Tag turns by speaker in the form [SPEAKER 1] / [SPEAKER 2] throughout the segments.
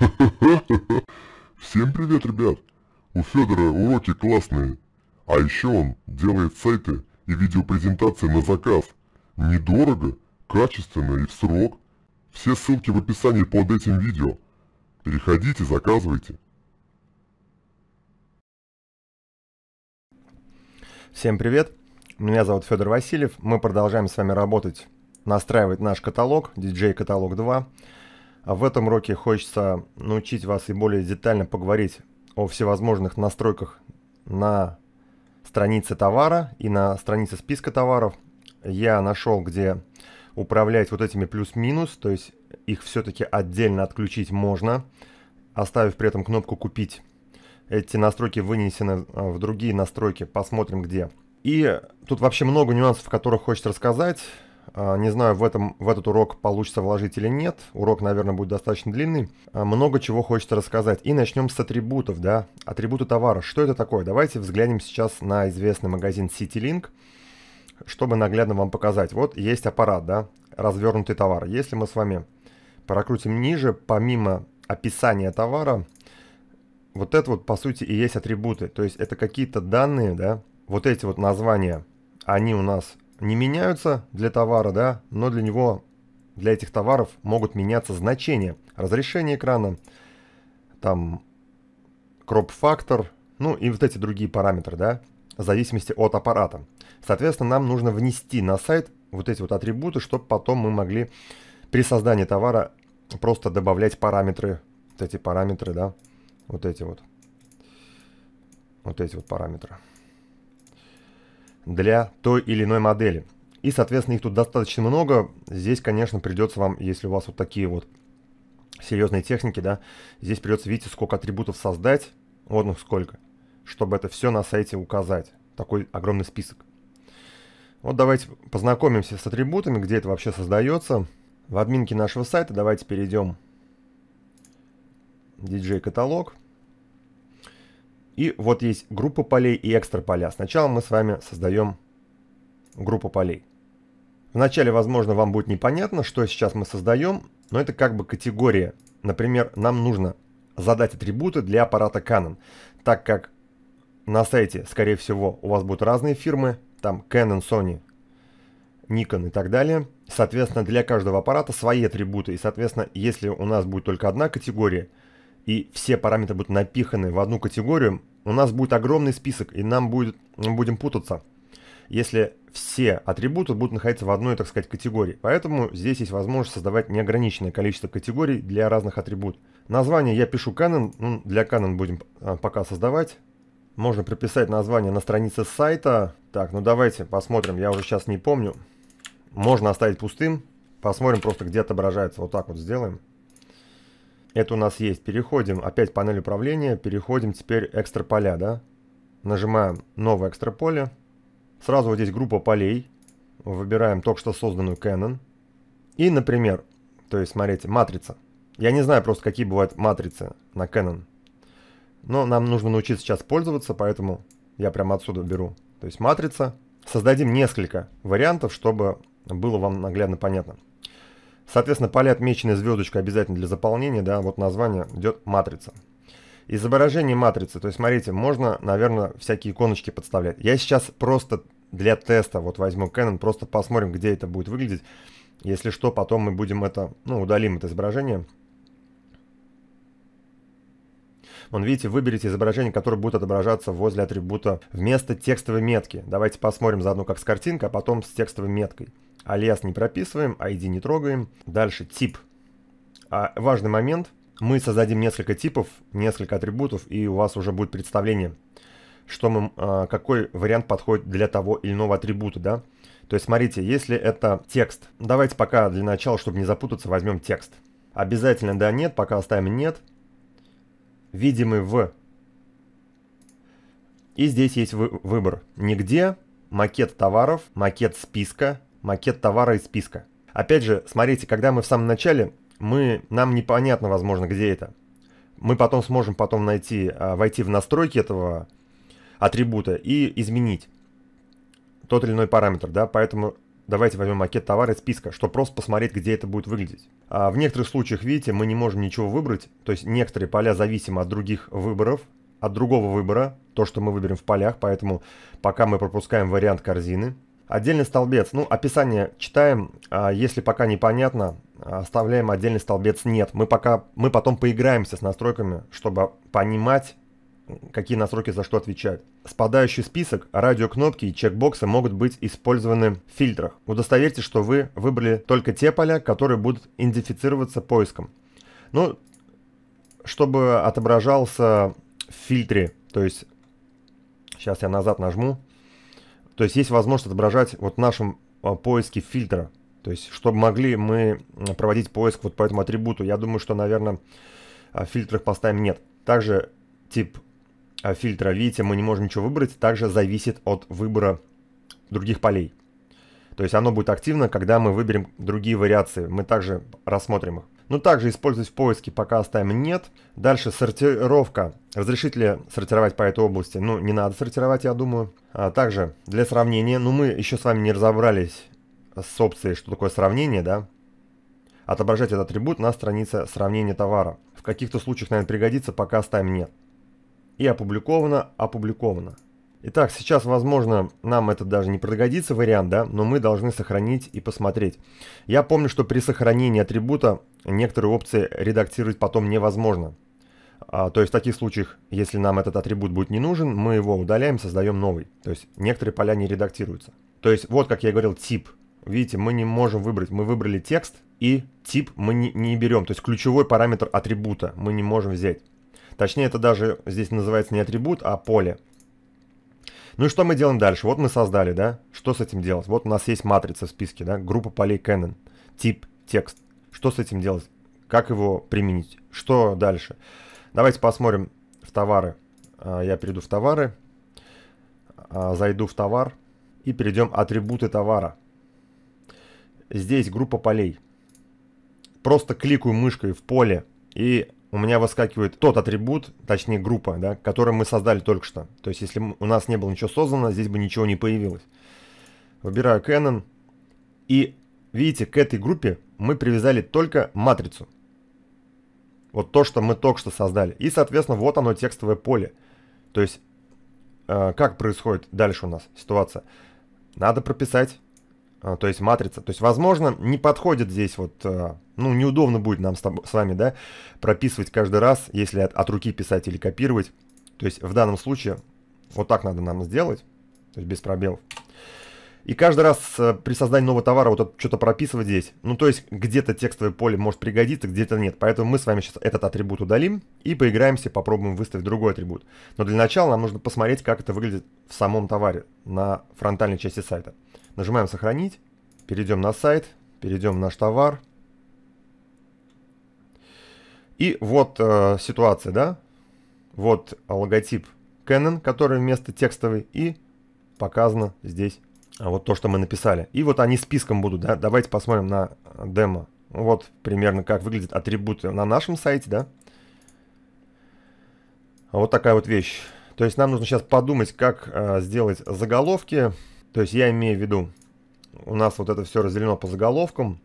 [SPEAKER 1] Всем привет, ребят! У Федора уроки классные. А еще он делает сайты и видеопрезентации на заказ. Недорого, качественно и в срок. Все ссылки в описании под этим видео. Переходите, заказывайте. Всем привет! Меня зовут Федор Васильев. Мы продолжаем с вами работать, настраивать наш каталог, DJ Каталог 2. А в этом уроке хочется научить вас и более детально поговорить о всевозможных настройках на странице товара и на странице списка товаров. Я нашел, где управлять вот этими плюс-минус, то есть их все-таки отдельно отключить можно, оставив при этом кнопку «Купить». Эти настройки вынесены а, в другие настройки, посмотрим где. И тут вообще много нюансов, о которых хочется рассказать. А, не знаю, в, этом, в этот урок получится вложить или нет. Урок, наверное, будет достаточно длинный. А, много чего хочется рассказать. И начнем с атрибутов, да. Атрибуты товара. Что это такое? Давайте взглянем сейчас на известный магазин CityLink, чтобы наглядно вам показать. Вот есть аппарат, да, развернутый товар. Если мы с вами прокрутим ниже, помимо описания товара, вот это вот, по сути, и есть атрибуты. То есть это какие-то данные, да, вот эти вот названия, они у нас не меняются для товара, да, но для него, для этих товаров могут меняться значения. Разрешение экрана, там, кроп-фактор, ну и вот эти другие параметры, да, в зависимости от аппарата. Соответственно, нам нужно внести на сайт вот эти вот атрибуты, чтобы потом мы могли при создании товара просто добавлять параметры, вот эти параметры, да, вот эти вот, вот эти вот параметры для той или иной модели. И, соответственно, их тут достаточно много. Здесь, конечно, придется вам, если у вас вот такие вот серьезные техники, да, здесь придется, видите, сколько атрибутов создать, вот ну сколько, чтобы это все на сайте указать. Такой огромный список. Вот давайте познакомимся с атрибутами, где это вообще создается. В админке нашего сайта давайте перейдем в DJ-каталог. И вот есть группа полей и экстра поля. Сначала мы с вами создаем группу полей. Вначале, возможно, вам будет непонятно, что сейчас мы создаем, но это как бы категория. Например, нам нужно задать атрибуты для аппарата Canon, так как на сайте, скорее всего, у вас будут разные фирмы, там Canon, Sony, Nikon и так далее. Соответственно, для каждого аппарата свои атрибуты. И, соответственно, если у нас будет только одна категория – и все параметры будут напиханы в одну категорию, у нас будет огромный список, и нам будет, мы будем путаться, если все атрибуты будут находиться в одной, так сказать, категории. Поэтому здесь есть возможность создавать неограниченное количество категорий для разных атрибутов. Название я пишу Canon, ну, для Canon будем а, пока создавать. Можно прописать название на странице сайта. Так, ну давайте посмотрим, я уже сейчас не помню. Можно оставить пустым. Посмотрим просто, где отображается. Вот так вот сделаем. Это у нас есть. Переходим, опять панель управления, переходим теперь экстра поля, да? Нажимаем новое экстра поле. Сразу вот здесь группа полей. Выбираем только что созданную Canon. И, например, то есть, смотрите, матрица. Я не знаю просто, какие бывают матрицы на Canon. Но нам нужно научиться сейчас пользоваться, поэтому я прямо отсюда беру. То есть матрица. Создадим несколько вариантов, чтобы было вам наглядно понятно. Соответственно, поля, отмечены звездочкой, обязательно для заполнения, да, вот название идет матрица. Изображение матрицы, то есть, смотрите, можно, наверное, всякие иконочки подставлять. Я сейчас просто для теста вот возьму Canon, просто посмотрим, где это будет выглядеть. Если что, потом мы будем это, ну, удалим это изображение. Вон, видите, выберите изображение, которое будет отображаться возле атрибута вместо текстовой метки. Давайте посмотрим заодно, как с картинкой, а потом с текстовой меткой. Алиас не прописываем, ID не трогаем. Дальше тип. А, важный момент. Мы создадим несколько типов, несколько атрибутов, и у вас уже будет представление, что мы, а, какой вариант подходит для того или иного атрибута, да? То есть смотрите, если это текст, давайте пока для начала, чтобы не запутаться, возьмем текст. Обязательно да, нет, пока оставим нет. Видимый в. И здесь есть вы выбор. Нигде, макет товаров, макет списка, макет товара из списка. Опять же, смотрите, когда мы в самом начале, мы, нам непонятно, возможно, где это. Мы потом сможем потом найти, а, войти в настройки этого атрибута и изменить тот или иной параметр, да, поэтому давайте возьмем макет товара из списка, чтобы просто посмотреть, где это будет выглядеть. А в некоторых случаях, видите, мы не можем ничего выбрать, то есть некоторые поля зависимы от других выборов, от другого выбора, то, что мы выберем в полях, поэтому пока мы пропускаем вариант корзины, Отдельный столбец. Ну, описание читаем. А, если пока непонятно, оставляем отдельный столбец «нет». Мы, пока, мы потом поиграемся с настройками, чтобы понимать, какие настройки за что отвечают. Спадающий список, радиокнопки и чекбоксы могут быть использованы в фильтрах. Удостоверьтесь, что вы выбрали только те поля, которые будут идентифицироваться поиском. Ну, чтобы отображался в фильтре, то есть сейчас я назад нажму, то есть есть возможность отображать вот в нашем а, поиске фильтра. То есть, чтобы могли мы проводить поиск вот по этому атрибуту. Я думаю, что, наверное, в а, фильтрах поставим нет. Также тип а, фильтра, видите, мы не можем ничего выбрать, также зависит от выбора других полей. То есть оно будет активно, когда мы выберем другие вариации. Мы также рассмотрим их но также использовать в поиске, пока оставим «нет». Дальше сортировка. разрешить ли сортировать по этой области? Ну, не надо сортировать, я думаю. А также для сравнения, ну мы еще с вами не разобрались с опцией, что такое сравнение, да? Отображать этот атрибут на странице сравнения товара. В каких-то случаях, наверное, пригодится, пока оставим «нет». И опубликовано, опубликовано. Итак, сейчас, возможно, нам это даже не пригодится вариант, да, но мы должны сохранить и посмотреть. Я помню, что при сохранении атрибута некоторые опции редактировать потом невозможно. А, то есть в таких случаях, если нам этот атрибут будет не нужен, мы его удаляем, создаем новый. То есть некоторые поля не редактируются. То есть вот, как я говорил, тип. Видите, мы не можем выбрать. Мы выбрали текст и тип мы не, не берем. То есть ключевой параметр атрибута мы не можем взять. Точнее, это даже здесь называется не атрибут, а поле. Ну и что мы делаем дальше? Вот мы создали, да? Что с этим делать? Вот у нас есть матрица в списке, да? Группа полей Canon. Тип, текст. Что с этим делать? Как его применить? Что дальше? Давайте посмотрим в товары. А, я перейду в товары, а, зайду в товар и перейдем атрибуты товара. Здесь группа полей. Просто кликаю мышкой в поле и у меня выскакивает тот атрибут, точнее группа, да, который мы создали только что. То есть, если у нас не было ничего создано, здесь бы ничего не появилось. Выбираю Canon и Видите, к этой группе мы привязали только матрицу. Вот то, что мы только что создали. И, соответственно, вот оно текстовое поле. То есть, э, как происходит дальше у нас ситуация? Надо прописать, э, то есть матрица. То есть, возможно, не подходит здесь вот, э, ну, неудобно будет нам с, с вами, да, прописывать каждый раз, если от, от руки писать или копировать. То есть, в данном случае, вот так надо нам сделать, то есть без пробелов. И каждый раз э, при создании нового товара вот что-то прописывать здесь. Ну, то есть где-то текстовое поле может пригодиться, где-то нет. Поэтому мы с вами сейчас этот атрибут удалим и поиграемся, попробуем выставить другой атрибут. Но для начала нам нужно посмотреть, как это выглядит в самом товаре на фронтальной части сайта. Нажимаем «Сохранить», перейдем на сайт, перейдем в наш товар. И вот э, ситуация, да? Вот логотип Canon, который вместо текстовый, и показано здесь а вот то, что мы написали. И вот они списком будут, да, давайте посмотрим на э, демо. Вот примерно как выглядят атрибуты на нашем сайте, да. А вот такая вот вещь. То есть нам нужно сейчас подумать, как э, сделать заголовки. То есть я имею в виду, у нас вот это все разделено по заголовкам.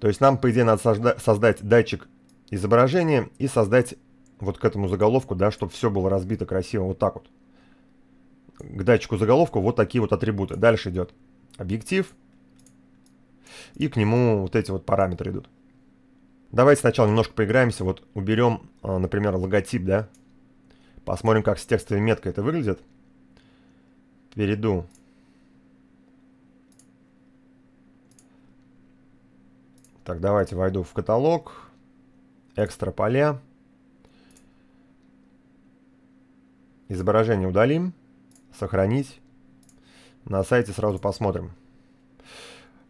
[SPEAKER 1] То есть нам, по идее, надо созда создать датчик изображения и создать вот к этому заголовку, да, чтобы все было разбито красиво вот так вот к датчику заголовку вот такие вот атрибуты. Дальше идет объектив, и к нему вот эти вот параметры идут. Давайте сначала немножко поиграемся, вот уберем, а, например, логотип, да? Посмотрим, как с текстовой меткой это выглядит. Перейду. Так, давайте войду в каталог, экстра поля. Изображение удалим. Сохранить. На сайте сразу посмотрим.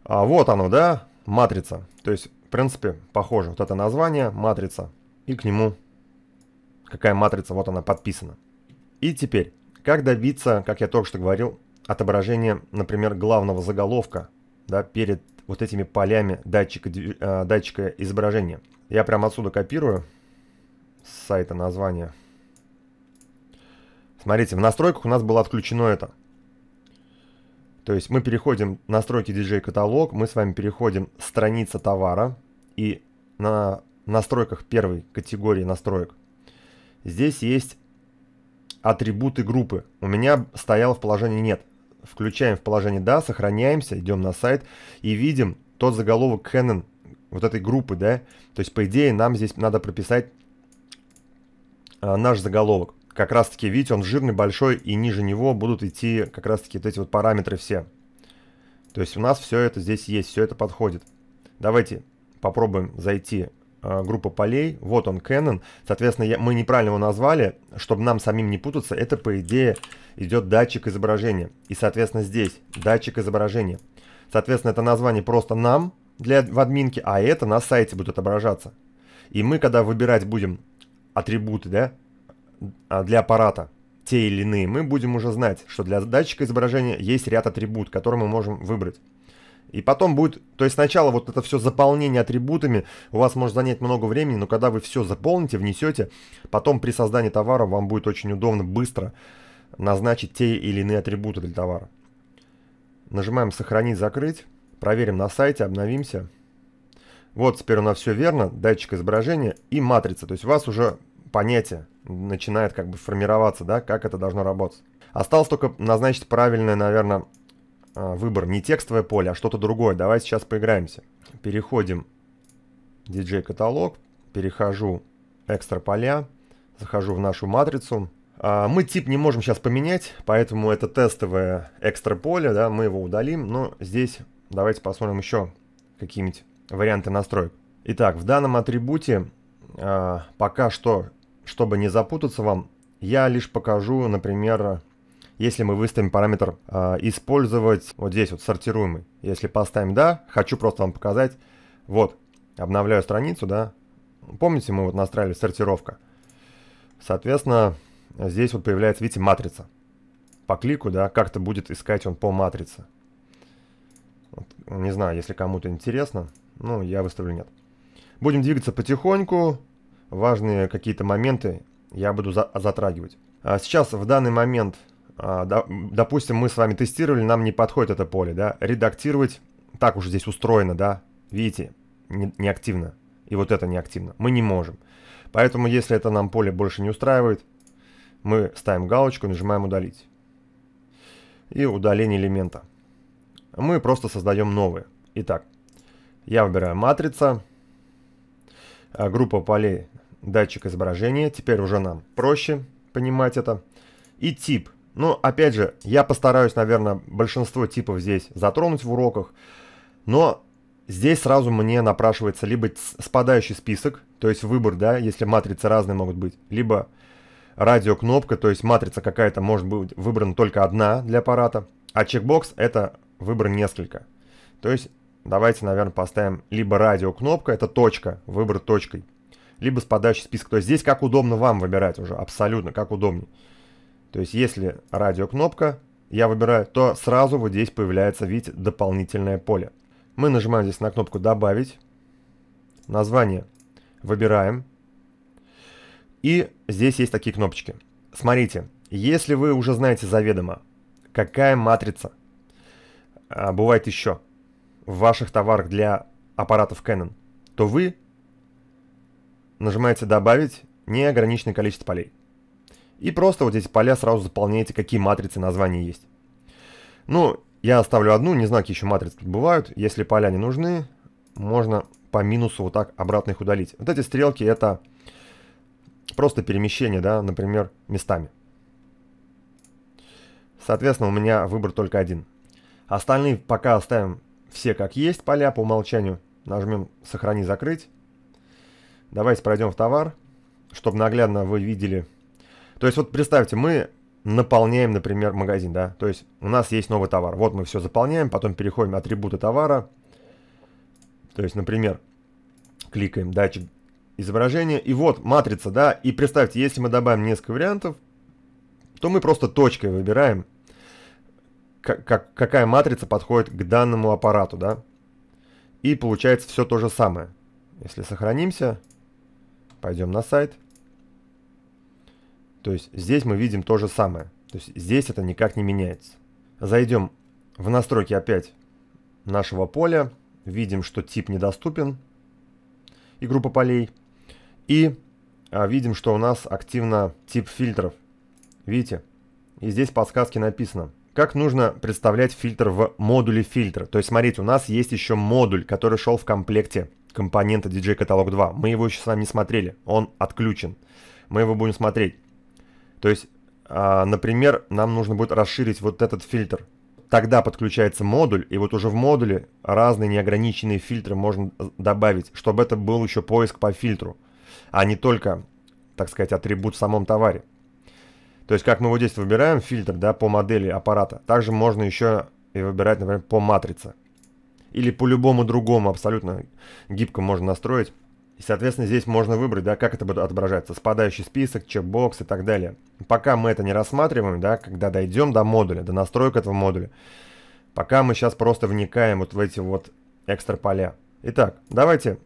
[SPEAKER 1] А вот оно, да? Матрица. То есть, в принципе, похоже. Вот это название, матрица. И к нему какая матрица, вот она подписана. И теперь, как добиться, как я только что говорил, отображения, например, главного заголовка да, перед вот этими полями датчика, э, датчика изображения. Я прямо отсюда копирую с сайта название Смотрите, в настройках у нас было отключено это. То есть мы переходим в настройки DJ каталог, мы с вами переходим страница товара и на настройках первой категории настроек здесь есть атрибуты группы. У меня стоял в положении нет. Включаем в положение да, сохраняемся, идем на сайт и видим тот заголовок Canon вот этой группы, да. То есть по идее нам здесь надо прописать а, наш заголовок как раз-таки, видите, он жирный, большой, и ниже него будут идти как раз-таки вот эти вот параметры все. То есть у нас все это здесь есть, все это подходит. Давайте попробуем зайти э, группа полей. Вот он, Canon. Соответственно, я, мы неправильно его назвали, чтобы нам самим не путаться. Это, по идее, идет датчик изображения. И, соответственно, здесь датчик изображения. Соответственно, это название просто нам для, в админке, а это на сайте будет отображаться. И мы, когда выбирать будем атрибуты, да, а, для аппарата те или иные, мы будем уже знать, что для датчика изображения есть ряд атрибут, которые мы можем выбрать. И потом будет, то есть сначала вот это все заполнение атрибутами у вас может занять много времени, но когда вы все заполните, внесете, потом при создании товара вам будет очень удобно быстро назначить те или иные атрибуты для товара. Нажимаем «Сохранить», «Закрыть», проверим на сайте, обновимся. Вот теперь у нас все верно, датчик изображения и матрица, то есть у вас уже понятие, начинает как бы формироваться, да, как это должно работать. Осталось только назначить правильное, наверное, а, выбор. Не текстовое поле, а что-то другое. Давай сейчас поиграемся. Переходим в DJ-каталог, перехожу экстра поля, захожу в нашу матрицу. А, мы тип не можем сейчас поменять, поэтому это тестовое экстра поле, да, мы его удалим, но здесь давайте посмотрим еще какие-нибудь варианты настроек. Итак, в данном атрибуте а, пока что чтобы не запутаться вам, я лишь покажу, например, если мы выставим параметр э, «Использовать» вот здесь вот, сортируемый. Если поставим «Да», хочу просто вам показать. Вот, обновляю страницу, да. Помните, мы вот настраивали сортировка. Соответственно, здесь вот появляется, видите, матрица. По клику, да, как-то будет искать он по матрице. Вот, не знаю, если кому-то интересно. Ну, я выставлю «Нет». Будем двигаться потихоньку важные какие-то моменты я буду за затрагивать. А сейчас, в данный момент, а, до, допустим, мы с вами тестировали, нам не подходит это поле, да, редактировать, так уже здесь устроено, да, видите, неактивно не и вот это неактивно мы не можем. Поэтому, если это нам поле больше не устраивает, мы ставим галочку, нажимаем удалить. И удаление элемента. Мы просто создаем новые. Итак, я выбираю матрица, а, группа полей датчик изображения, теперь уже нам проще понимать это. И тип. Ну, опять же, я постараюсь, наверное, большинство типов здесь затронуть в уроках, но здесь сразу мне напрашивается либо спадающий список, то есть выбор, да, если матрицы разные могут быть, либо радиокнопка, то есть матрица какая-то может быть выбрана только одна для аппарата, а чекбокс это выбор несколько. То есть давайте, наверное, поставим либо радиокнопка, это точка, выбор точкой, либо с подачи списка. То есть здесь как удобно вам выбирать уже, абсолютно, как удобнее. То есть если радиокнопка, я выбираю, то сразу вот здесь появляется, видите, дополнительное поле. Мы нажимаем здесь на кнопку «Добавить», название выбираем, и здесь есть такие кнопочки. Смотрите, если вы уже знаете заведомо, какая матрица а, бывает еще в ваших товарах для аппаратов Canon, то вы нажимаете «Добавить» неограниченное количество полей. И просто вот эти поля сразу заполняете, какие матрицы названия есть. Ну, я оставлю одну, не знаю, какие еще матрицы тут бывают. Если поля не нужны, можно по минусу вот так обратно их удалить. Вот эти стрелки это просто перемещение, да, например, местами. Соответственно, у меня выбор только один. Остальные пока оставим все как есть поля по умолчанию. Нажмем «Сохрани, закрыть». Давайте пройдем в товар, чтобы наглядно вы видели. То есть вот представьте, мы наполняем, например, магазин, да? То есть у нас есть новый товар. Вот мы все заполняем, потом переходим атрибуты товара. То есть, например, кликаем датчик изображения. И вот матрица, да? И представьте, если мы добавим несколько вариантов, то мы просто точкой выбираем, как, как, какая матрица подходит к данному аппарату, да? И получается все то же самое. Если сохранимся, Пойдем на сайт. То есть здесь мы видим то же самое. То есть здесь это никак не меняется. Зайдем в настройки опять нашего поля. Видим, что тип недоступен и группа полей. И а, видим, что у нас активно тип фильтров. Видите? И здесь подсказки написано. Как нужно представлять фильтр в модуле фильтра. То есть, смотрите, у нас есть еще модуль, который шел в комплекте компонента DJ Catalog 2. Мы его еще с вами не смотрели, он отключен. Мы его будем смотреть. То есть, а, например, нам нужно будет расширить вот этот фильтр. Тогда подключается модуль, и вот уже в модуле разные неограниченные фильтры можно добавить, чтобы это был еще поиск по фильтру, а не только, так сказать, атрибут в самом товаре. То есть, как мы вот здесь выбираем фильтр да, по модели аппарата, также можно еще и выбирать, например, по матрице или по любому другому абсолютно гибко можно настроить. И, соответственно, здесь можно выбрать, да, как это будет отображаться. Спадающий список, чекбокс и так далее. Пока мы это не рассматриваем, да, когда дойдем до модуля, до настроек этого модуля, пока мы сейчас просто вникаем вот в эти вот экстра поля. Итак, давайте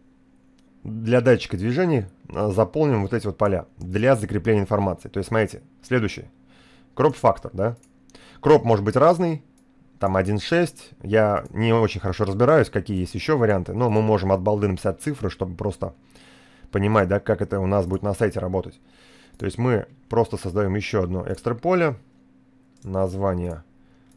[SPEAKER 1] для датчика движений э, заполним вот эти вот поля для закрепления информации. То есть, смотрите, следующий. Кроп-фактор, да. Кроп может быть разный, там 1.6. Я не очень хорошо разбираюсь, какие есть еще варианты, но мы можем от балды написать цифры, чтобы просто понимать, да, как это у нас будет на сайте работать. То есть мы просто создаем еще одно экстра поле, название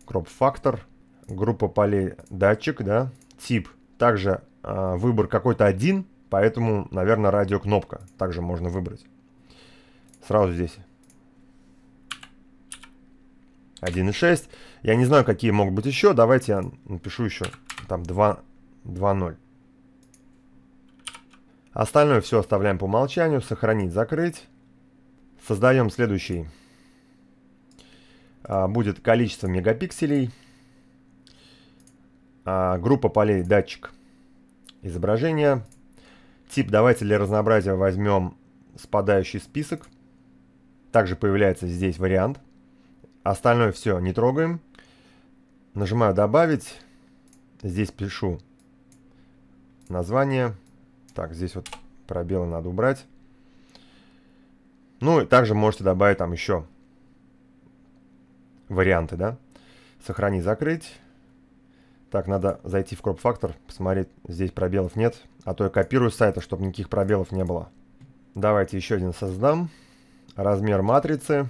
[SPEAKER 1] crop factor, группа полей датчик, да, тип, также э, выбор какой-то один, поэтому, наверное, радиокнопка также можно выбрать. Сразу здесь 1.6. Я не знаю, какие могут быть еще. Давайте я напишу еще там 2.0. Остальное все оставляем по умолчанию. Сохранить, закрыть. Создаем следующий. А, будет количество мегапикселей. А, группа полей датчик изображения. Тип давайте для разнообразия возьмем спадающий список. Также появляется здесь вариант. Остальное все не трогаем. Нажимаю «Добавить». Здесь пишу название. Так, здесь вот пробелы надо убрать. Ну и также можете добавить там еще варианты, да. Сохранить, закрыть. Так, надо зайти в кроп-фактор, посмотреть, здесь пробелов нет. А то я копирую с сайта, чтобы никаких пробелов не было. Давайте еще один создам. Размер матрицы.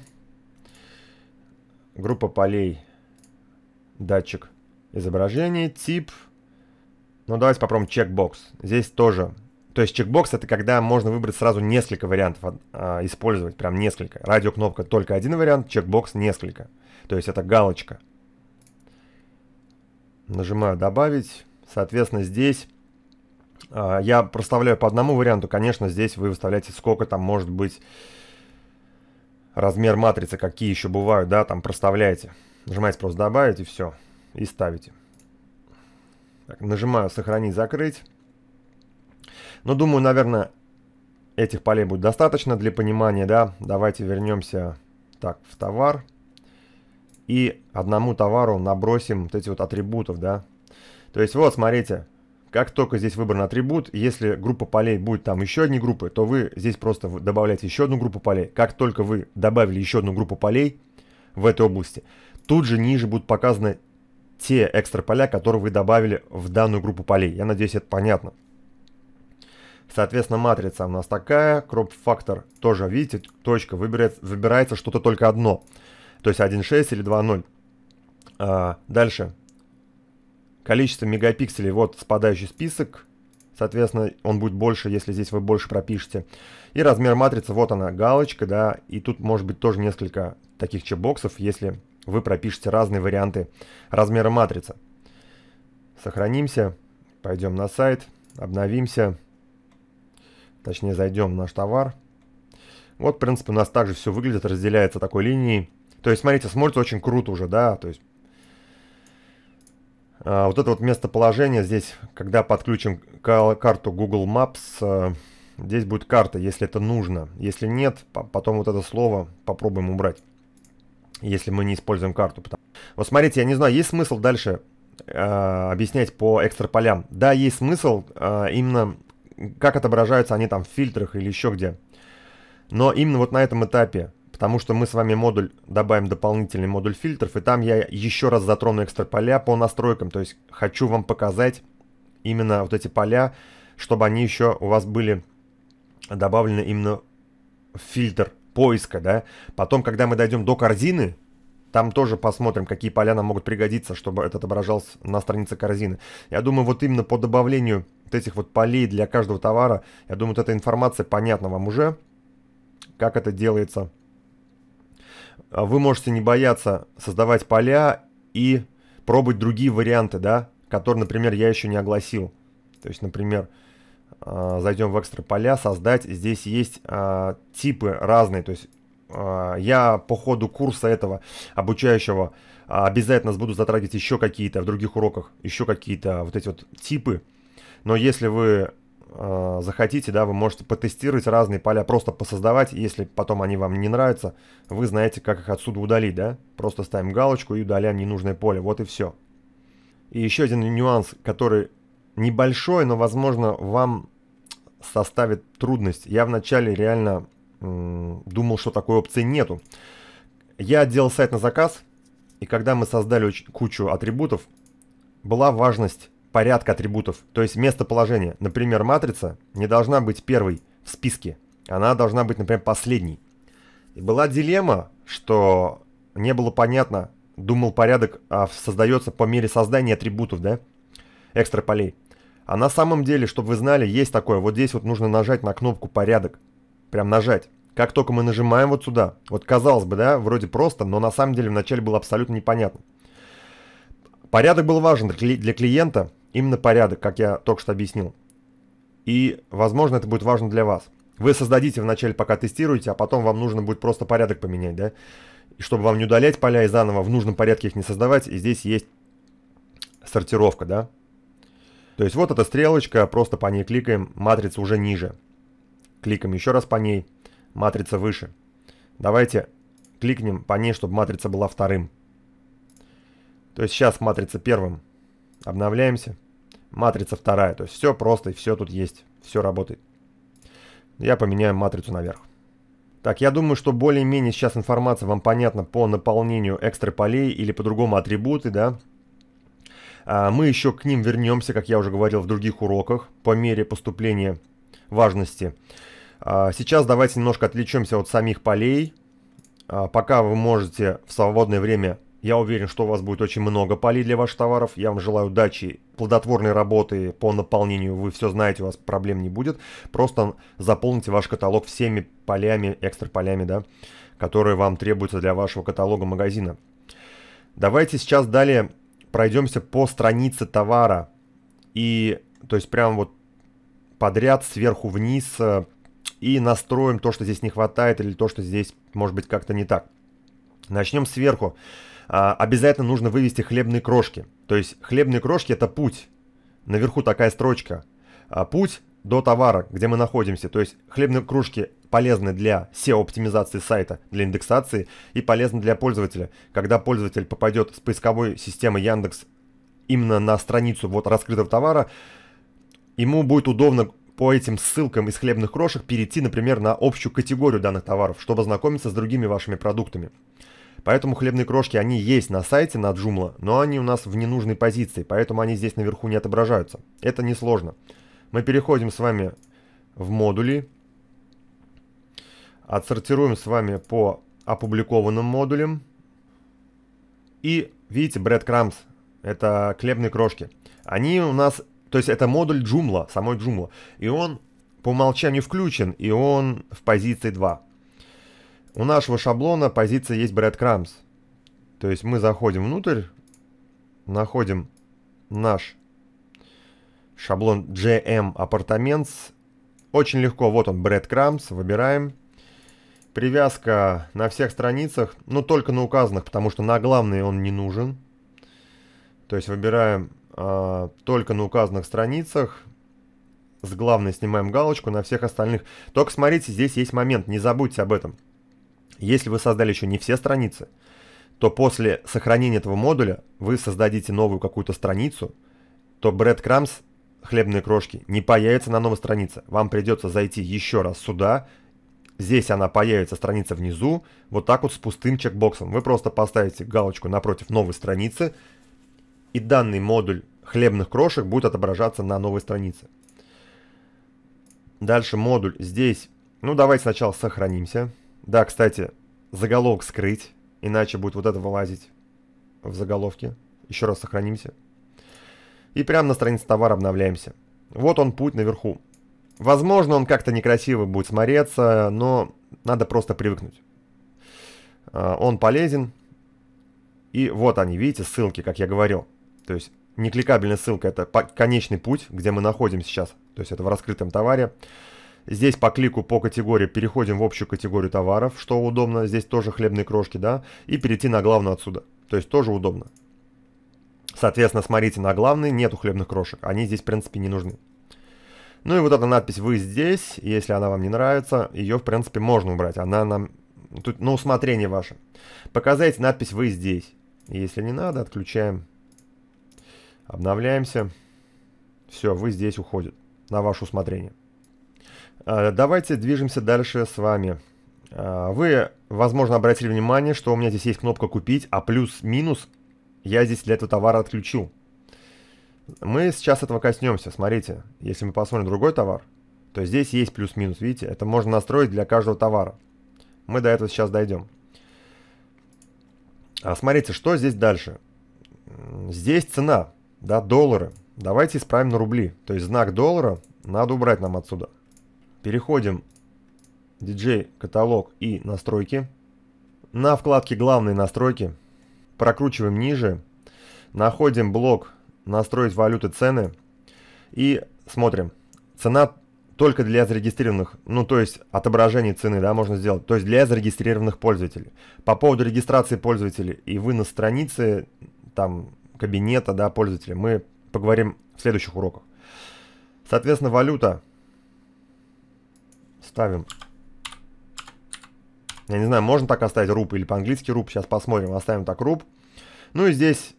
[SPEAKER 1] Группа полей датчик изображение тип. Ну, давайте попробуем чекбокс. Здесь тоже. То есть чекбокс это когда можно выбрать сразу несколько вариантов а, а использовать, прям несколько. Радиокнопка только один вариант, чекбокс несколько. То есть это галочка. Нажимаю добавить. Соответственно, здесь а, я проставляю по одному варианту. Конечно, здесь вы выставляете сколько там может быть размер матрицы, какие еще бывают, да, там проставляете. Нажимаете просто добавить и все. И ставите. Так, нажимаю сохранить, закрыть. Но ну, думаю, наверное, этих полей будет достаточно для понимания, да. Давайте вернемся так, в товар. И одному товару набросим вот эти вот атрибутов, да. То есть вот, смотрите, как только здесь выбран атрибут, если группа полей будет там еще одни группы, то вы здесь просто добавляете еще одну группу полей. Как только вы добавили еще одну группу полей в этой области, Тут же ниже будут показаны те экстра поля, которые вы добавили в данную группу полей. Я надеюсь, это понятно. Соответственно, матрица у нас такая, Crop Factor тоже, видите, точка, выбирается, выбирается что-то только одно. То есть 1.6 или 2.0. А, дальше. Количество мегапикселей, вот спадающий список. Соответственно, он будет больше, если здесь вы больше пропишете. И размер матрицы, вот она, галочка, да, и тут может быть тоже несколько таких чекбоксов, если вы пропишете разные варианты размера матрицы. Сохранимся, пойдем на сайт, обновимся, точнее зайдем в наш товар. Вот, в принципе, у нас также все выглядит, разделяется такой линией. То есть, смотрите, смотрится очень круто уже, да, то есть а, вот это вот местоположение здесь, когда подключим карту Google Maps, э, здесь будет карта, если это нужно. Если нет, потом вот это слово попробуем убрать если мы не используем карту. Вот смотрите, я не знаю, есть смысл дальше э, объяснять по экстраполям. Да, есть смысл э, именно как отображаются они там в фильтрах или еще где. Но именно вот на этом этапе, потому что мы с вами модуль, добавим дополнительный модуль фильтров, и там я еще раз затрону экстраполя по настройкам. То есть хочу вам показать именно вот эти поля, чтобы они еще у вас были добавлены именно в фильтр поиска, да. Потом, когда мы дойдем до корзины, там тоже посмотрим, какие поля нам могут пригодиться, чтобы это отображался на странице корзины. Я думаю, вот именно по добавлению вот этих вот полей для каждого товара, я думаю, вот эта информация понятна вам уже, как это делается. А вы можете не бояться создавать поля и пробовать другие варианты, да, которые, например, я еще не огласил. То есть, например, а, зайдем в экстра поля, создать. Здесь есть а, типы разные, то есть а, я по ходу курса этого обучающего а, обязательно буду затрагивать еще какие-то в других уроках, еще какие-то вот эти вот типы. Но если вы а, захотите, да, вы можете потестировать разные поля, просто посоздавать, если потом они вам не нравятся, вы знаете, как их отсюда удалить, да, просто ставим галочку и удаляем ненужное поле, вот и все. И еще один нюанс, который небольшой, но, возможно, вам составит трудность. Я вначале реально думал, что такой опции нету. Я делал сайт на заказ, и когда мы создали кучу атрибутов, была важность порядка атрибутов, то есть местоположение. Например, матрица не должна быть первой в списке, она должна быть, например, последней. И была дилемма, что не было понятно, думал порядок а создается по мере создания атрибутов, да, экстра полей. А на самом деле, чтобы вы знали, есть такое. Вот здесь вот нужно нажать на кнопку «Порядок». Прям нажать. Как только мы нажимаем вот сюда, вот казалось бы, да, вроде просто, но на самом деле вначале было абсолютно непонятно. Порядок был важен для клиента, именно порядок, как я только что объяснил. И, возможно, это будет важно для вас. Вы создадите вначале, пока тестируете, а потом вам нужно будет просто порядок поменять, да? И чтобы вам не удалять поля и заново в нужном порядке их не создавать, и здесь есть сортировка, да? То есть вот эта стрелочка, просто по ней кликаем, матрица уже ниже. Кликаем еще раз по ней, матрица выше. Давайте кликнем по ней, чтобы матрица была вторым. То есть сейчас матрица первым. Обновляемся. Матрица вторая. То есть все просто, и все тут есть. Все работает. Я поменяю матрицу наверх. Так, я думаю, что более-менее сейчас информация вам понятна по наполнению экстра полей или по-другому атрибуты, да. А, мы еще к ним вернемся, как я уже говорил в других уроках, по мере поступления важности. А, сейчас давайте немножко отвлечемся от самих полей. А, пока вы можете в свободное время, я уверен, что у вас будет очень много полей для ваших товаров. Я вам желаю удачи, плодотворной работы по наполнению. Вы все знаете, у вас проблем не будет. Просто заполните ваш каталог всеми полями, экстра полями, да, которые вам требуются для вашего каталога магазина. Давайте сейчас далее пройдемся по странице товара. И, то есть, прям вот подряд сверху вниз э, и настроим то, что здесь не хватает или то, что здесь может быть как-то не так. Начнем сверху. А, обязательно нужно вывести хлебные крошки. То есть хлебные крошки это путь. Наверху такая строчка. А, путь до товара, где мы находимся. То есть хлебные кружки полезны для SEO-оптимизации сайта, для индексации и полезны для пользователя. Когда пользователь попадет с поисковой системы Яндекс именно на страницу вот раскрытого товара, ему будет удобно по этим ссылкам из хлебных крошек перейти, например, на общую категорию данных товаров, чтобы ознакомиться с другими вашими продуктами. Поэтому хлебные крошки, они есть на сайте, на Joomla, но они у нас в ненужной позиции, поэтому они здесь наверху не отображаются. Это несложно. сложно. Мы переходим с вами в модули. Отсортируем с вами по опубликованным модулям. И видите, breadcrumbs. Это хлебные крошки. Они у нас... То есть это модуль Joomla, самой Joomla. И он по умолчанию включен, и он в позиции 2. У нашего шаблона позиция есть breadcrumbs. То есть мы заходим внутрь, находим наш шаблон GM Apartments. Очень легко, вот он, Bread Crumbs, выбираем. Привязка на всех страницах, но только на указанных, потому что на главной он не нужен. То есть выбираем э, только на указанных страницах. С главной снимаем галочку, на всех остальных. Только смотрите, здесь есть момент, не забудьте об этом. Если вы создали еще не все страницы, то после сохранения этого модуля вы создадите новую какую-то страницу, то breadcrumbs хлебные крошки не появится на новой странице. Вам придется зайти еще раз сюда. Здесь она появится, страница внизу, вот так вот с пустым чекбоксом. Вы просто поставите галочку напротив новой страницы, и данный модуль хлебных крошек будет отображаться на новой странице. Дальше модуль здесь. Ну, давайте сначала сохранимся. Да, кстати, заголовок скрыть, иначе будет вот это вылазить в заголовке. Еще раз сохранимся и прямо на странице товара обновляемся. Вот он путь наверху. Возможно, он как-то некрасиво будет смотреться, но надо просто привыкнуть. А, он полезен. И вот они, видите, ссылки, как я говорил. То есть некликабельная ссылка – это конечный путь, где мы находимся сейчас. То есть это в раскрытом товаре. Здесь по клику по категории переходим в общую категорию товаров, что удобно. Здесь тоже хлебные крошки, да. И перейти на главную отсюда. То есть тоже удобно. Соответственно, смотрите на главный, нету хлебных крошек, они здесь в принципе не нужны. Ну и вот эта надпись «Вы здесь», если она вам не нравится, ее в принципе можно убрать, она нам тут на усмотрение ваше. Показайте надпись «Вы здесь». Если не надо, отключаем. Обновляемся. Все, вы здесь уходит. На ваше усмотрение. А, давайте движемся дальше с вами. А, вы, возможно, обратили внимание, что у меня здесь есть кнопка «Купить», а плюс-минус я здесь для этого товара отключу. Мы сейчас этого коснемся, смотрите. Если мы посмотрим другой товар, то здесь есть плюс-минус, видите? Это можно настроить для каждого товара. Мы до этого сейчас дойдем. А смотрите, что здесь дальше? Здесь цена, да, доллары. Давайте исправим на рубли. То есть знак доллара надо убрать нам отсюда. Переходим DJ, каталог и настройки. На вкладке главные настройки прокручиваем ниже, находим блок «Настроить валюты цены» и смотрим. Цена только для зарегистрированных, ну то есть отображение цены, да, можно сделать, то есть для зарегистрированных пользователей. По поводу регистрации пользователей и вы на странице там, кабинета, да, пользователя, мы поговорим в следующих уроках. Соответственно, валюта. Ставим я не знаю, можно так оставить RUP или по-английски RUP. Сейчас посмотрим, оставим так руб. Ну и здесь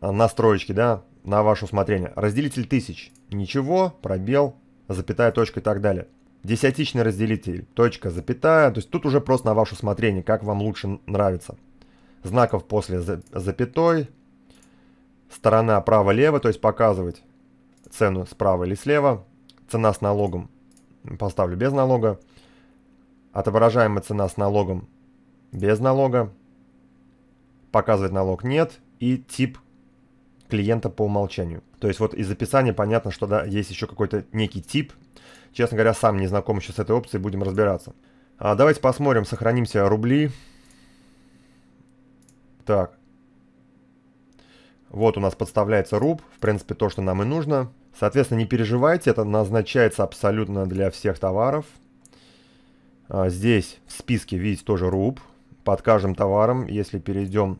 [SPEAKER 1] а, настроечки, да, на ваше усмотрение. Разделитель тысяч. Ничего, пробел, запятая, точка и так далее. Десятичный разделитель, точка, запятая. То есть тут уже просто на ваше усмотрение, как вам лучше нравится. Знаков после запятой. Сторона право-лево, то есть показывать цену справа или слева. Цена с налогом поставлю без налога. Отображаемая цена с налогом. Без налога. Показывать налог нет. И тип клиента по умолчанию. То есть вот из описания понятно, что да, есть еще какой-то некий тип. Честно говоря, сам не знаком еще с этой опцией, будем разбираться. А давайте посмотрим, сохранимся рубли. Так. Вот у нас подставляется руб, в принципе, то, что нам и нужно. Соответственно, не переживайте, это назначается абсолютно для всех товаров – а, здесь в списке, видите, тоже руб. Под каждым товаром, если перейдем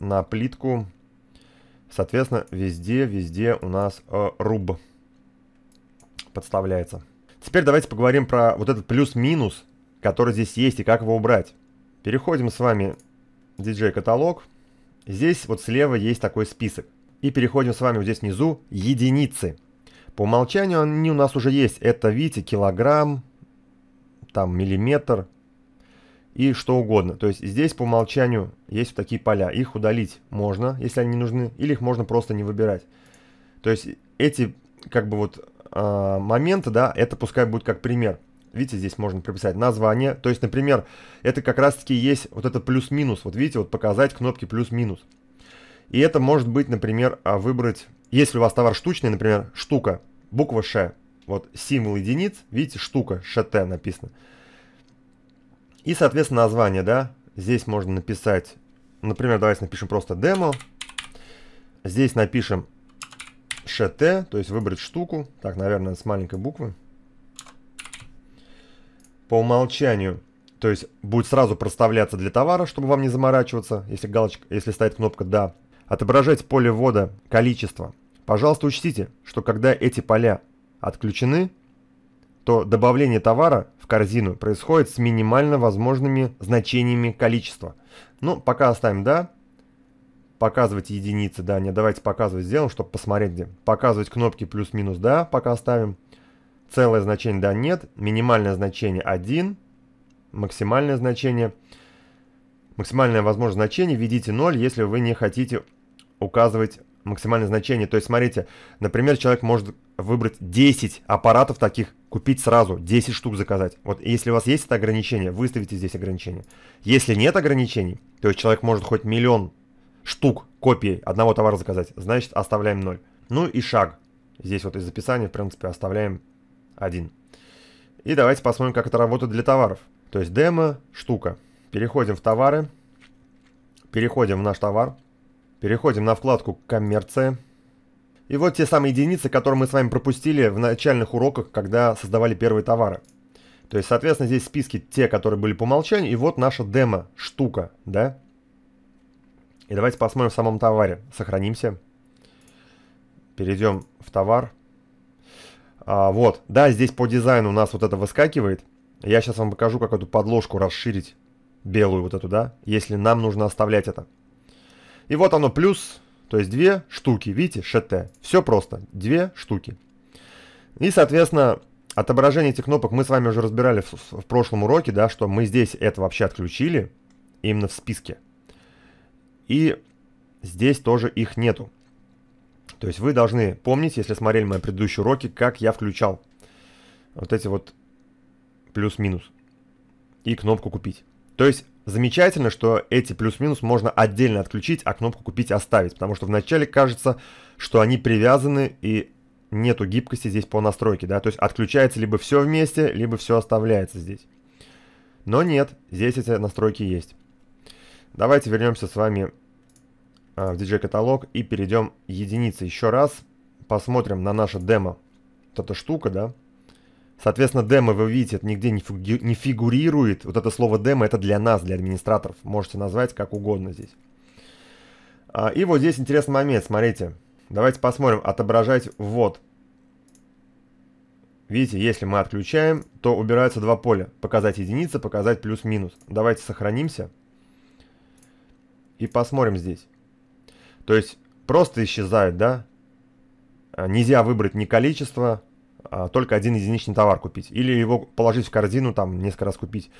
[SPEAKER 1] на плитку, соответственно, везде, везде у нас э, руб подставляется. Теперь давайте поговорим про вот этот плюс-минус, который здесь есть и как его убрать. Переходим с вами в DJ-каталог. Здесь вот слева есть такой список. И переходим с вами вот здесь внизу единицы. По умолчанию они у нас уже есть. Это, видите, килограмм, там миллиметр и что угодно. То есть здесь по умолчанию есть вот такие поля. Их удалить можно, если они не нужны, или их можно просто не выбирать. То есть эти как бы вот э, моменты, да, это пускай будет как пример. Видите, здесь можно прописать название. То есть, например, это как раз-таки есть вот это плюс-минус. Вот видите, вот показать кнопки плюс-минус. И это может быть, например, а, выбрать, если у вас товар штучный, например, штука, буква Ш, вот символ единиц, видите, штука, ШТ написано. И, соответственно, название, да, здесь можно написать, например, давайте напишем просто демо. Здесь напишем ШТ, то есть выбрать штуку. Так, наверное, с маленькой буквы. По умолчанию, то есть будет сразу проставляться для товара, чтобы вам не заморачиваться, если, галочка, если стоит кнопка «Да». Отображать поле ввода количество. Пожалуйста, учтите, что когда эти поля отключены, то добавление товара в корзину происходит с минимально возможными значениями количества. Ну, пока оставим «да». Показывать единицы, да, не давайте показывать сделаем, чтобы посмотреть где. Показывать кнопки плюс-минус «да» пока оставим. Целое значение «да» нет, минимальное значение 1, максимальное значение Максимальное возможное значение введите 0, если вы не хотите указывать максимальное значение. То есть, смотрите, например, человек может выбрать 10 аппаратов таких, купить сразу, 10 штук заказать. Вот если у вас есть это ограничение, выставите здесь ограничение. Если нет ограничений, то есть человек может хоть миллион штук копий одного товара заказать, значит оставляем 0. Ну и шаг. Здесь вот из описания, в принципе, оставляем 1. И давайте посмотрим, как это работает для товаров. То есть демо, штука. Переходим в товары. Переходим в наш товар. Переходим на вкладку коммерция. И вот те самые единицы, которые мы с вами пропустили в начальных уроках, когда создавали первые товары. То есть, соответственно, здесь списки те, которые были по умолчанию, и вот наша демо-штука, да? И давайте посмотрим в самом товаре. Сохранимся. Перейдем в товар. А, вот, да, здесь по дизайну у нас вот это выскакивает. Я сейчас вам покажу, как эту подложку расширить, белую вот эту, да, если нам нужно оставлять это. И вот оно плюс, то есть две штуки, видите, ШТ. Все просто, две штуки. И, соответственно, отображение этих кнопок мы с вами уже разбирали в, в прошлом уроке, да, что мы здесь это вообще отключили, именно в списке. И здесь тоже их нету. То есть вы должны помнить, если смотрели мои предыдущие уроки, как я включал вот эти вот плюс-минус и кнопку купить. То есть Замечательно, что эти плюс-минус можно отдельно отключить, а кнопку «Купить» оставить, потому что вначале кажется, что они привязаны и нету гибкости здесь по настройке, да, то есть отключается либо все вместе, либо все оставляется здесь. Но нет, здесь эти настройки есть. Давайте вернемся с вами а, в DJ-каталог и перейдем единицы еще раз. Посмотрим на наше демо. Вот эта штука, да. Соответственно, демо, вы видите, это нигде не, фигурирует. Вот это слово демо, это для нас, для администраторов. Можете назвать как угодно здесь. А, и вот здесь интересный момент, смотрите. Давайте посмотрим, отображать вот. Видите, если мы отключаем, то убираются два поля. Показать единица, показать плюс-минус. Давайте сохранимся. И посмотрим здесь. То есть просто исчезает, да? А, нельзя выбрать ни количество, а, только один единичный товар купить. Или его положить в корзину, там, несколько раз купить.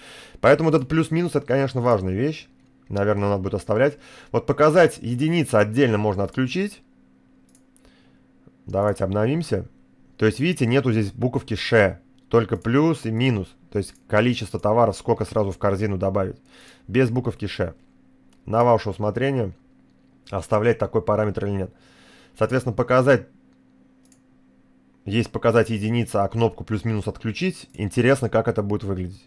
[SPEAKER 1] Поэтому этот плюс-минус, это, конечно, важная вещь. Наверное, надо будет оставлять. Вот показать единицы отдельно можно отключить. Давайте обновимся. То есть, видите, нету здесь буковки «ше». Только плюс и минус. То есть, количество товаров, сколько сразу в корзину добавить. Без буковки «ше». На ваше усмотрение, оставлять такой параметр или нет. Соответственно, показать есть показать единица, а кнопку плюс-минус отключить. Интересно, как это будет выглядеть.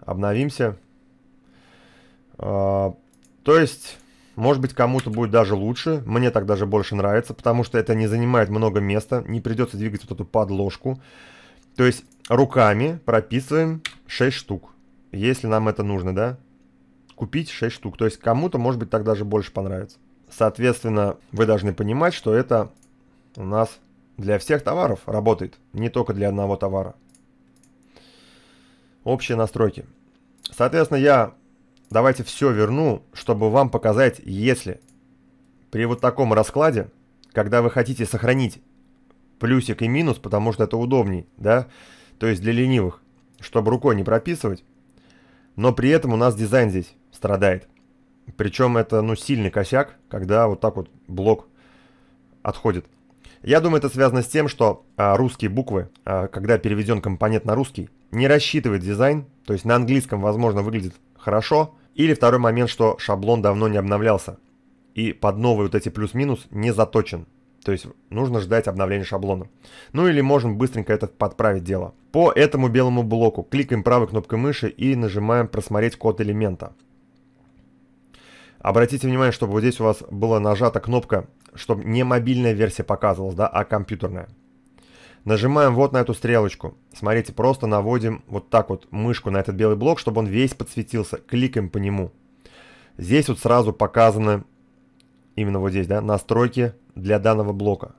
[SPEAKER 1] Обновимся. А, то есть, может быть, кому-то будет даже лучше. Мне так даже больше нравится, потому что это не занимает много места. Не придется двигать вот эту подложку. То есть, руками прописываем 6 штук. Если нам это нужно, да? Купить 6 штук. То есть, кому-то, может быть, так даже больше понравится. Соответственно, вы должны понимать, что это у нас для всех товаров работает, не только для одного товара. Общие настройки. Соответственно, я давайте все верну, чтобы вам показать, если при вот таком раскладе, когда вы хотите сохранить плюсик и минус, потому что это удобней, да, то есть для ленивых, чтобы рукой не прописывать, но при этом у нас дизайн здесь страдает. Причем это, ну, сильный косяк, когда вот так вот блок отходит. Я думаю, это связано с тем, что а, русские буквы, а, когда переведен компонент на русский, не рассчитывает дизайн, то есть на английском, возможно, выглядит хорошо. Или второй момент, что шаблон давно не обновлялся и под новые вот эти плюс-минус не заточен. То есть нужно ждать обновления шаблона. Ну или можем быстренько это подправить дело. По этому белому блоку кликаем правой кнопкой мыши и нажимаем «Просмотреть код элемента». Обратите внимание, чтобы вот здесь у вас была нажата кнопка, чтобы не мобильная версия показывалась, да, а компьютерная. Нажимаем вот на эту стрелочку. Смотрите, просто наводим вот так вот мышку на этот белый блок, чтобы он весь подсветился. Кликаем по нему. Здесь вот сразу показаны, именно вот здесь, да, настройки для данного блока.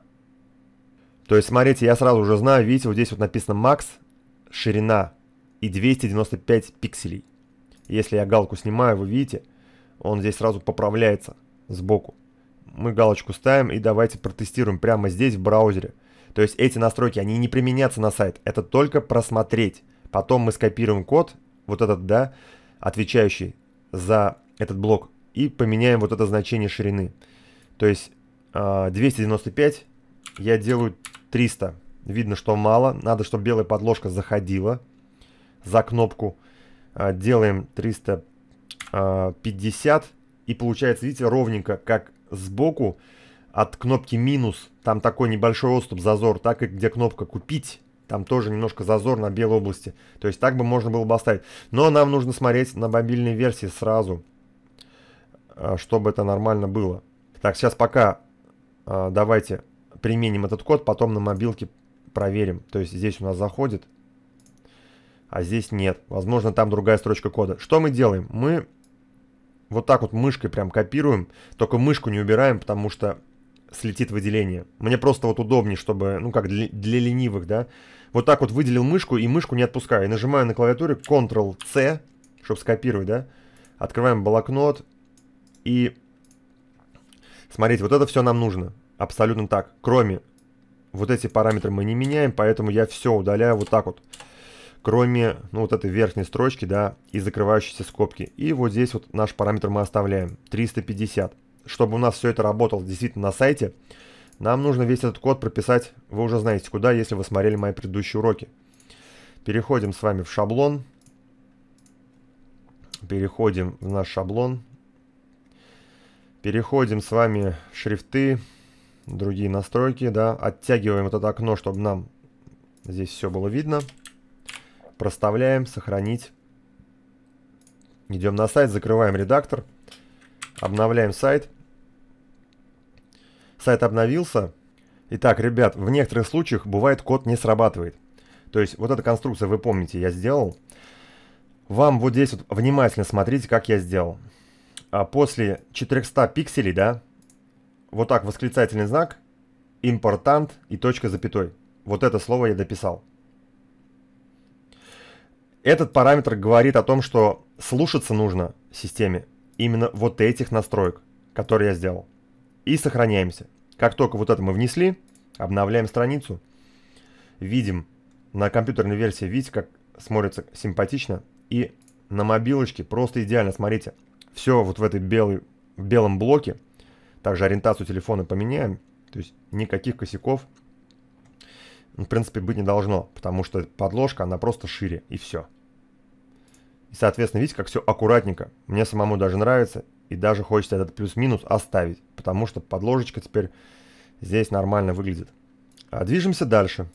[SPEAKER 1] То есть, смотрите, я сразу уже знаю, видите, вот здесь вот написано макс, ширина и 295 пикселей. Если я галку снимаю, вы видите, он здесь сразу поправляется сбоку. Мы галочку ставим и давайте протестируем прямо здесь в браузере. То есть эти настройки, они не применятся на сайт, это только просмотреть. Потом мы скопируем код, вот этот, да, отвечающий за этот блок, и поменяем вот это значение ширины. То есть 295 а, я делаю 300. Видно, что мало. Надо, чтобы белая подложка заходила за кнопку. А, делаем 300 50. Э, и получается, видите, ровненько, как сбоку от кнопки минус, там такой небольшой отступ, зазор, так и где кнопка купить, там тоже немножко зазор на белой области. То есть так бы можно было бы оставить. Но нам нужно смотреть на мобильной версии сразу, э, чтобы это нормально было. Так, сейчас пока э, давайте применим этот код, потом на мобилке проверим. То есть здесь у нас заходит, а здесь нет. Возможно, там другая строчка кода. Что мы делаем? Мы вот так вот мышкой прям копируем, только мышку не убираем, потому что слетит выделение. Мне просто вот удобнее, чтобы, ну как для, для ленивых, да. Вот так вот выделил мышку и мышку не отпускаю. И нажимаю на клавиатуре Ctrl-C, чтобы скопировать, да. Открываем блокнот и... Смотрите, вот это все нам нужно. Абсолютно так. Кроме вот эти параметры мы не меняем, поэтому я все удаляю вот так вот кроме ну, вот этой верхней строчки, да, и закрывающейся скобки. И вот здесь вот наш параметр мы оставляем, 350. Чтобы у нас все это работало действительно на сайте, нам нужно весь этот код прописать, вы уже знаете куда, если вы смотрели мои предыдущие уроки. Переходим с вами в шаблон. Переходим в наш шаблон. Переходим с вами в шрифты, другие настройки, да. Оттягиваем вот это окно, чтобы нам здесь все было видно. Видно. Проставляем, сохранить. Идем на сайт, закрываем редактор. Обновляем сайт. Сайт обновился. Итак, ребят, в некоторых случаях бывает код не срабатывает. То есть вот эта конструкция, вы помните, я сделал. Вам вот здесь вот внимательно смотрите, как я сделал. А после 400 пикселей, да, вот так восклицательный знак, импортант и точка запятой. Вот это слово я дописал. Этот параметр говорит о том, что слушаться нужно системе именно вот этих настроек, которые я сделал. И сохраняемся. Как только вот это мы внесли, обновляем страницу, видим на компьютерной версии, видите, как смотрится симпатично. И на мобилочке просто идеально, смотрите, все вот в этой белой, в белом блоке. Также ориентацию телефона поменяем, то есть никаких косяков, в принципе, быть не должно, потому что подложка, она просто шире, и все. И, соответственно, видите, как все аккуратненько. Мне самому даже нравится, и даже хочется этот плюс-минус оставить, потому что подложечка теперь здесь нормально выглядит. А движемся дальше.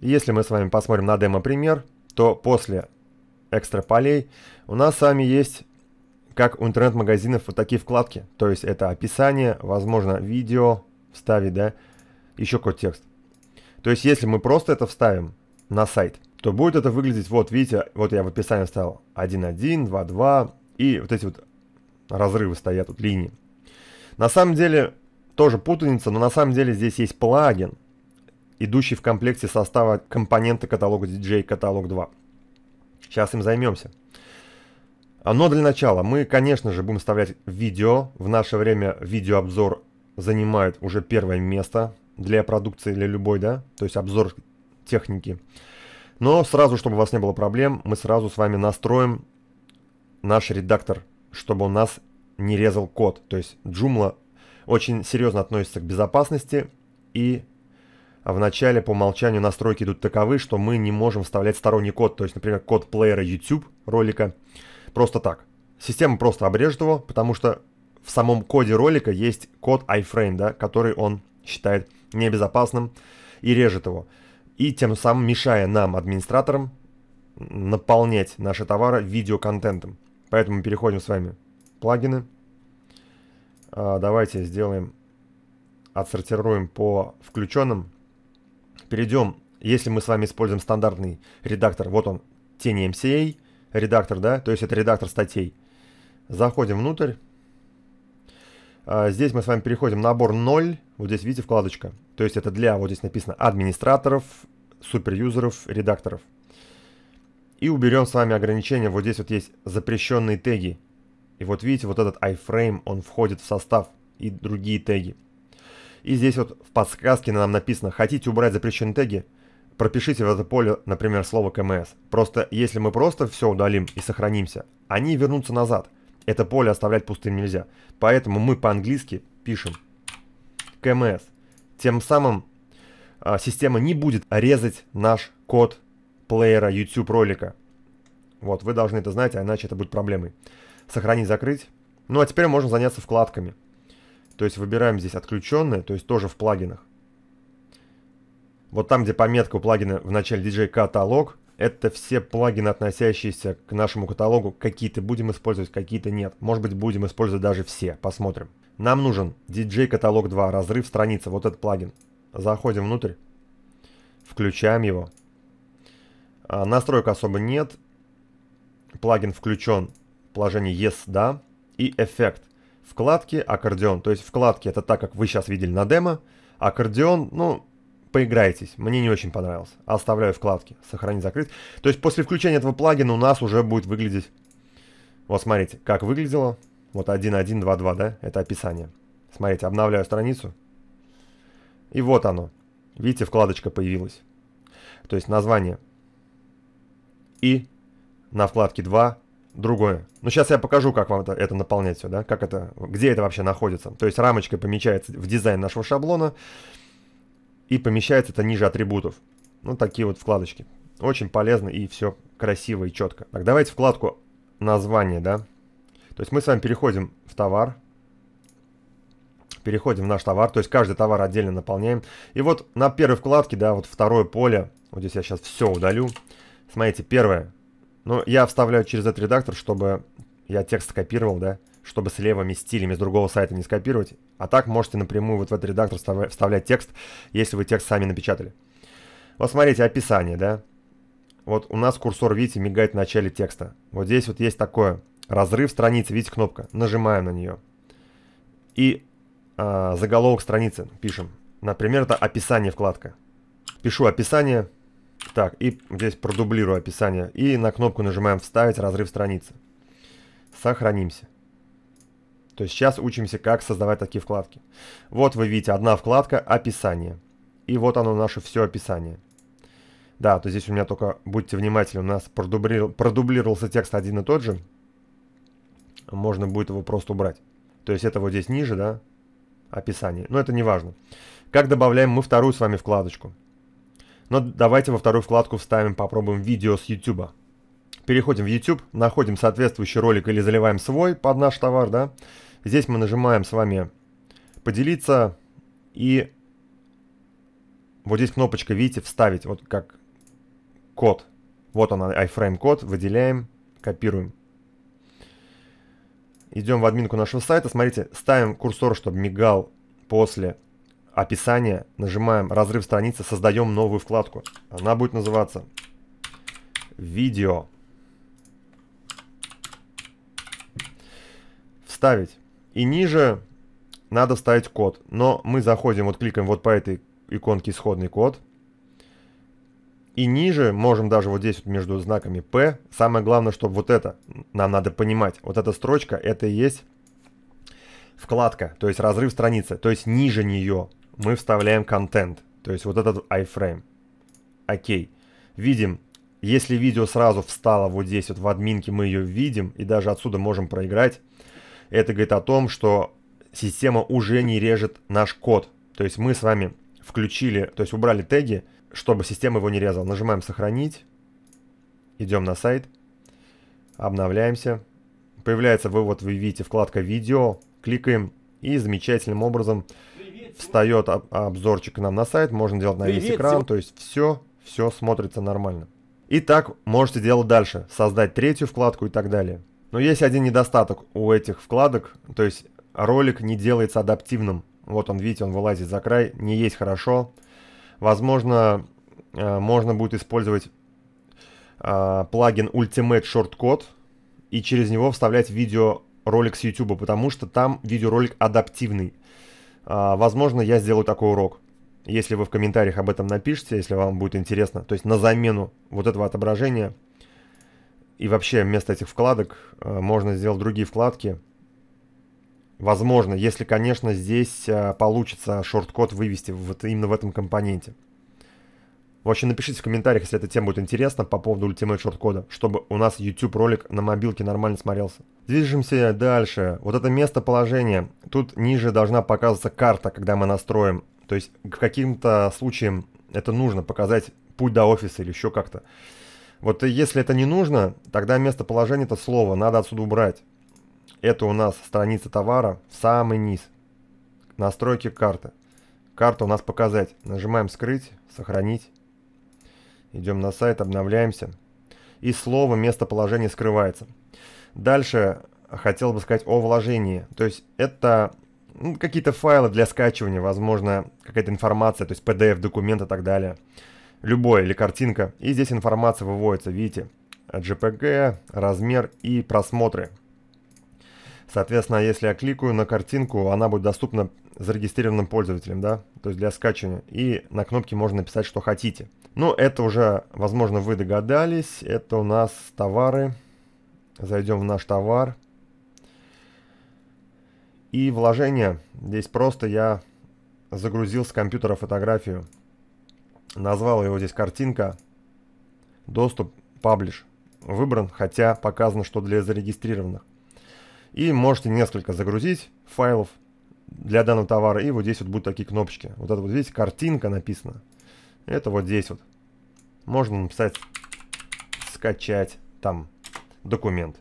[SPEAKER 1] если мы с вами посмотрим на демо-пример, то после экстра полей у нас с вами есть как у интернет-магазинов вот такие вкладки. То есть это описание, возможно, видео, вставить, да, еще какой-то текст. То есть, если мы просто это вставим на сайт, то будет это выглядеть, вот видите, вот я в описании вставил 1.1, 2.2, и вот эти вот разрывы стоят, тут вот, линии. На самом деле, тоже путаница, но на самом деле здесь есть плагин, идущий в комплекте состава компонента каталога DJ каталог 2. Сейчас им займемся. Но для начала мы, конечно же, будем вставлять видео. В наше время видеообзор занимает уже первое место для продукции, или любой, да, то есть обзор техники. Но сразу, чтобы у вас не было проблем, мы сразу с вами настроим наш редактор, чтобы у нас не резал код. То есть Joomla очень серьезно относится к безопасности и в начале по умолчанию настройки идут таковы, что мы не можем вставлять сторонний код, то есть, например, код плеера YouTube ролика, просто так. Система просто обрежет его, потому что в самом коде ролика есть код iframe, да, который он считает небезопасным и режет его. И тем самым мешая нам, администраторам, наполнять наши товары видеоконтентом. Поэтому переходим с вами в плагины. А, давайте сделаем, отсортируем по включенным. Перейдем, если мы с вами используем стандартный редактор, вот он, тени MCA, а, редактор, да, то есть это редактор статей. Заходим внутрь, а, здесь мы с вами переходим набор 0. Вот здесь, видите, вкладочка. То есть это для, вот здесь написано, администраторов, суперюзеров, редакторов. И уберем с вами ограничения. Вот здесь вот есть запрещенные теги. И вот видите, вот этот iframe, он входит в состав и другие теги. И здесь вот в подсказке нам написано, хотите убрать запрещенные теги, пропишите в это поле, например, слово КМС. Просто если мы просто все удалим и сохранимся, они вернутся назад – это поле оставлять пустым нельзя. Поэтому мы по-английски пишем КМС. Тем самым а, система не будет резать наш код плеера YouTube ролика. Вот, вы должны это знать, а иначе это будет проблемой. Сохранить, закрыть. Ну, а теперь можно заняться вкладками. То есть выбираем здесь отключенные, то есть тоже в плагинах. Вот там, где пометка у плагина в начале DJ каталог, это все плагины, относящиеся к нашему каталогу. Какие-то будем использовать, какие-то нет. Может быть, будем использовать даже все. Посмотрим. Нам нужен DJ каталог 2, разрыв страницы, вот этот плагин. Заходим внутрь, включаем его. А, настроек особо нет. Плагин включен, положение Yes, да. И эффект. Вкладки, аккордеон. То есть вкладки это так, как вы сейчас видели на демо. Аккордеон, ну, поиграйтесь. Мне не очень понравился. Оставляю вкладки. Сохранить, закрыть. То есть после включения этого плагина у нас уже будет выглядеть... Вот смотрите, как выглядело. Вот 1.1.2.2, да? Это описание. Смотрите, обновляю страницу. И вот оно. Видите, вкладочка появилась. То есть название. И на вкладке 2 другое. Но ну, сейчас я покажу, как вам это, это наполнять все, да? Как это, где это вообще находится. То есть рамочка помечается в дизайн нашего шаблона. И помещается это ниже атрибутов. Ну, такие вот вкладочки. Очень полезно и все красиво и четко. Так, давайте вкладку название, да. То есть мы с вами переходим в товар. Переходим в наш товар. То есть каждый товар отдельно наполняем. И вот на первой вкладке, да, вот второе поле. Вот здесь я сейчас все удалю. Смотрите, первое. Ну, я вставляю через этот редактор, чтобы я текст копировал, да чтобы с левыми стилями с другого сайта не скопировать. А так можете напрямую вот в этот редактор вставлять текст, если вы текст сами напечатали. Вот смотрите, описание, да? Вот у нас курсор, видите, мигает в начале текста. Вот здесь вот есть такое. Разрыв страницы, видите, кнопка. Нажимаем на нее. И э, заголовок страницы пишем. Например, это описание вкладка. Пишу описание. Так, и здесь продублирую описание. И на кнопку нажимаем «Вставить разрыв страницы». Сохранимся. То есть сейчас учимся, как создавать такие вкладки. Вот вы видите, одна вкладка «Описание». И вот оно наше все описание. Да, то здесь у меня только, будьте внимательны, у нас продубли... продублировался текст один и тот же. Можно будет его просто убрать. То есть это вот здесь ниже, да, описание. Но это не важно. Как добавляем мы вторую с вами вкладочку? Но давайте во вторую вкладку вставим, попробуем видео с YouTube. Переходим в YouTube, находим соответствующий ролик или заливаем свой под наш товар, да. Здесь мы нажимаем с вами «Поделиться» и вот здесь кнопочка, видите, «Вставить», вот как код. Вот он, iframe код, выделяем, копируем. Идем в админку нашего сайта, смотрите, ставим курсор, чтобы мигал после описания, нажимаем «Разрыв страницы», создаем новую вкладку. Она будет называться «Видео». Вставить и ниже надо ставить код. Но мы заходим, вот кликаем вот по этой иконке исходный код. И ниже можем даже вот здесь вот между знаками P. Самое главное, чтобы вот это нам надо понимать. Вот эта строчка, это и есть вкладка, то есть разрыв страницы. То есть ниже нее мы вставляем контент, то есть вот этот iframe. Окей. Видим, если видео сразу встало вот здесь вот в админке, мы ее видим и даже отсюда можем проиграть это говорит о том, что система уже не режет наш код. То есть мы с вами включили, то есть убрали теги, чтобы система его не резала. Нажимаем «Сохранить», идем на сайт, обновляемся. Появляется вывод, вы видите, вкладка «Видео», кликаем и замечательным образом встает обзорчик к нам на сайт, можно делать на Привет, весь экран, то есть все, все смотрится нормально. И так можете делать дальше, создать третью вкладку и так далее. Но есть один недостаток у этих вкладок, то есть ролик не делается адаптивным. Вот он, видите, он вылазит за край, не есть хорошо. Возможно, э, можно будет использовать э, плагин Ultimate Shortcode и через него вставлять видеоролик с YouTube, потому что там видеоролик адаптивный. Э, возможно, я сделаю такой урок. Если вы в комментариях об этом напишите, если вам будет интересно, то есть на замену вот этого отображения – и вообще вместо этих вкладок э, можно сделать другие вкладки. Возможно, если, конечно, здесь э, получится шорткод вывести вот именно в этом компоненте. В общем, напишите в комментариях, если эта тема будет интересна по поводу Ultimate шорткода, чтобы у нас YouTube ролик на мобилке нормально смотрелся. Движемся дальше. Вот это местоположение. Тут ниже должна показываться карта, когда мы настроим. То есть в каким-то случаем это нужно показать путь до офиса или еще как-то. Вот если это не нужно, тогда местоположение это слово надо отсюда убрать. Это у нас страница товара, самый низ. Настройки карты. Карту у нас показать. Нажимаем скрыть, сохранить. Идем на сайт, обновляемся. И слово местоположение скрывается. Дальше хотел бы сказать о вложении. То есть это ну, какие-то файлы для скачивания, возможно, какая-то информация, то есть PDF, документ и так далее любой или картинка. И здесь информация выводится, видите, JPG, размер и просмотры. Соответственно, если я кликаю на картинку, она будет доступна зарегистрированным пользователям, да, то есть для скачивания. И на кнопке можно написать, что хотите. Ну, это уже, возможно, вы догадались. Это у нас товары. Зайдем в наш товар. И вложение. Здесь просто я загрузил с компьютера фотографию. Назвал его здесь картинка. Доступ Publish выбран, хотя показано, что для зарегистрированных. И можете несколько загрузить файлов для данного товара. И вот здесь вот будут такие кнопочки. Вот это вот, здесь картинка написана. Это вот здесь вот. Можно написать скачать там документ.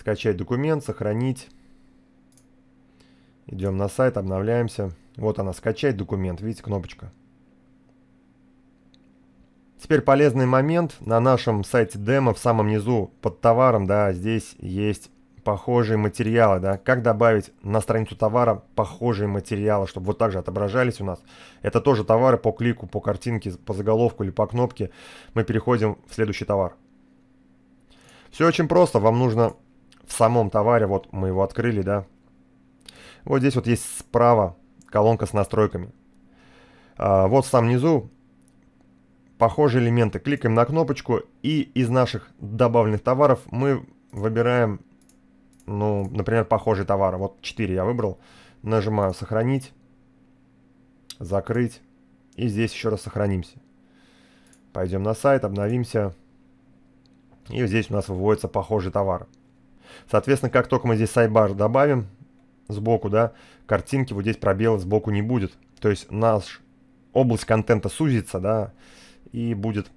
[SPEAKER 1] Скачать документ, сохранить. Идем на сайт, обновляемся. Вот она, скачать документ, видите, кнопочка. Теперь полезный момент. На нашем сайте демо в самом низу под товаром, да, здесь есть похожие материалы, да. Как добавить на страницу товара похожие материалы, чтобы вот так же отображались у нас. Это тоже товары по клику, по картинке, по заголовку или по кнопке. Мы переходим в следующий товар. Все очень просто. Вам нужно в самом товаре, вот мы его открыли, да. Вот здесь вот есть справа колонка с настройками. А, вот сам внизу похожие элементы. Кликаем на кнопочку и из наших добавленных товаров мы выбираем, ну, например, похожие товары. Вот 4 я выбрал. Нажимаю «Сохранить», «Закрыть» и здесь еще раз сохранимся. Пойдем на сайт, обновимся. И здесь у нас выводятся похожие товары. Соответственно, как только мы здесь сайбар добавим, сбоку, да, картинки, вот здесь пробела сбоку не будет. То есть наш область контента сузится, да, и будет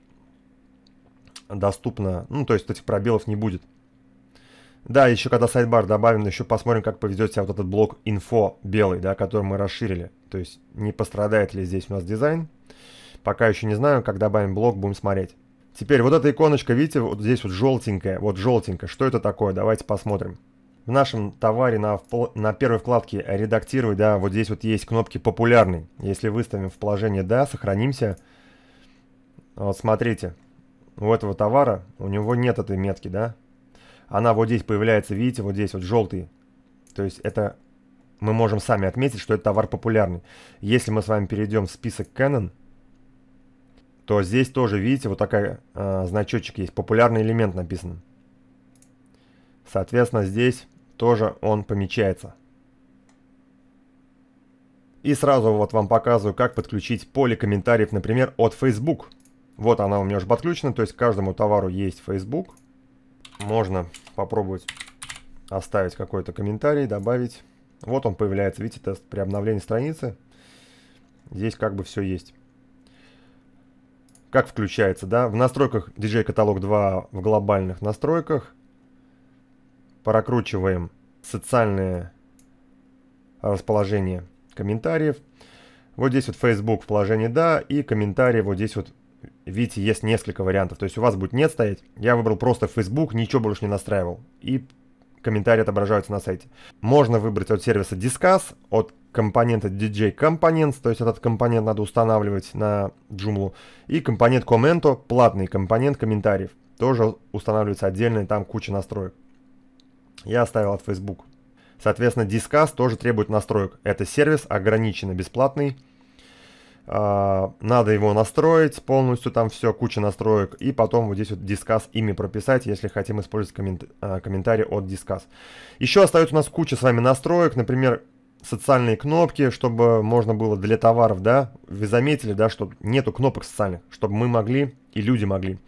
[SPEAKER 1] доступно, ну, то есть этих пробелов не будет. Да, еще когда сайдбар добавим, еще посмотрим, как повезет себя вот этот блок инфо белый, да, который мы расширили. То есть не пострадает ли здесь у нас дизайн. Пока еще не знаю, как добавим блок, будем смотреть. Теперь вот эта иконочка, видите, вот здесь вот желтенькая, вот желтенькая. Что это такое? Давайте посмотрим в нашем товаре на, на первой вкладке «Редактировать», да, вот здесь вот есть кнопки «Популярный». Если выставим в положение «Да», сохранимся, вот смотрите, у этого товара, у него нет этой метки, да, она вот здесь появляется, видите, вот здесь вот желтый, то есть это мы можем сами отметить, что это товар популярный. Если мы с вами перейдем в список Canon, то здесь тоже, видите, вот такая э, значочек есть, популярный элемент написан. Соответственно, здесь тоже он помечается. И сразу вот вам показываю, как подключить поле комментариев, например, от Facebook. Вот она у меня уже подключена, то есть к каждому товару есть Facebook. Можно попробовать оставить какой-то комментарий, добавить. Вот он появляется, видите, тест при обновлении страницы. Здесь как бы все есть. Как включается, да? В настройках DJ Catalog 2 в глобальных настройках прокручиваем социальное расположение комментариев. Вот здесь вот Facebook в положении «да» и комментарии вот здесь вот видите, есть несколько вариантов. То есть у вас будет «нет» стоять. Я выбрал просто Facebook, ничего больше не настраивал. И комментарии отображаются на сайте. Можно выбрать от сервиса Discuss, от компонента DJ Components, то есть этот компонент надо устанавливать на Joomla, и компонент Commento, платный компонент комментариев, тоже устанавливается отдельно, и там куча настроек я оставил от Facebook. Соответственно, Discuss тоже требует настроек. Это сервис ограниченно бесплатный. А, надо его настроить полностью, там все, куча настроек. И потом вот здесь вот Discuss ими прописать, если хотим использовать коммент, а, комментарий от Discuss. Еще остается у нас куча с вами настроек. Например, социальные кнопки, чтобы можно было для товаров, да. Вы заметили, да, что нету кнопок социальных, чтобы мы могли и люди могли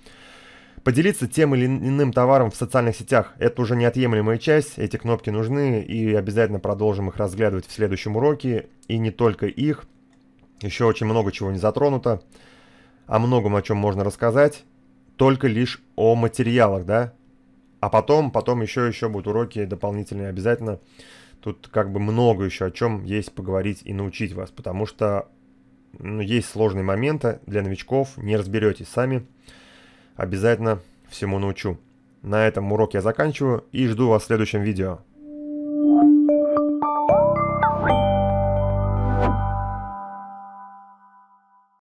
[SPEAKER 1] Поделиться тем или иным товаром в социальных сетях – это уже неотъемлемая часть, эти кнопки нужны, и обязательно продолжим их разглядывать в следующем уроке, и не только их, еще очень много чего не затронуто, о многом о чем можно рассказать, только лишь о материалах, да, а потом, потом еще, еще будут уроки дополнительные обязательно, тут как бы много еще о чем есть поговорить и научить вас, потому что ну, есть сложные моменты для новичков, не разберетесь сами, сами, Обязательно всему научу. На этом урок я заканчиваю и жду вас в следующем видео.